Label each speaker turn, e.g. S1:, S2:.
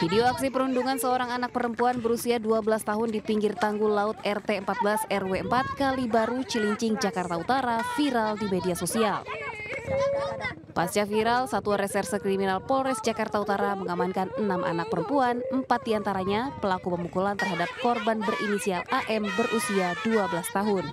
S1: Video aksi perundungan seorang anak perempuan berusia 12 tahun di pinggir tanggul laut RT 14 RW 4 Kalibaru, Cilincing, Jakarta Utara viral di media sosial. Pasca viral, Satuan Reserse Kriminal Polres Jakarta Utara mengamankan enam anak perempuan, empat diantaranya pelaku pemukulan terhadap korban berinisial AM berusia 12 tahun.